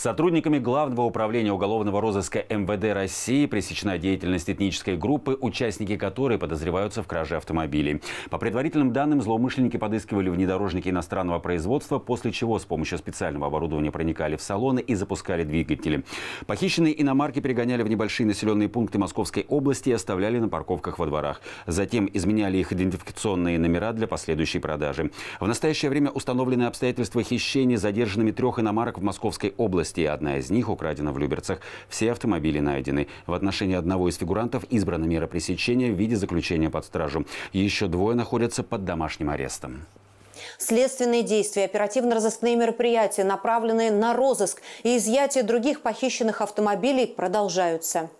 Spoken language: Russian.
Сотрудниками Главного управления уголовного розыска МВД России пресечена деятельность этнической группы, участники которой подозреваются в краже автомобилей. По предварительным данным, злоумышленники подыскивали внедорожники иностранного производства, после чего с помощью специального оборудования проникали в салоны и запускали двигатели. Похищенные иномарки перегоняли в небольшие населенные пункты Московской области и оставляли на парковках во дворах. Затем изменяли их идентификационные номера для последующей продажи. В настоящее время установлены обстоятельства хищения задержанными трех иномарок в Московской области области, одна из них украдена в Люберцах. Все автомобили найдены. В отношении одного из фигурантов избрана мера пресечения в виде заключения под стражу. Еще двое находятся под домашним арестом. Следственные действия, оперативно-розыскные мероприятия, направленные на розыск и изъятие других похищенных автомобилей, продолжаются.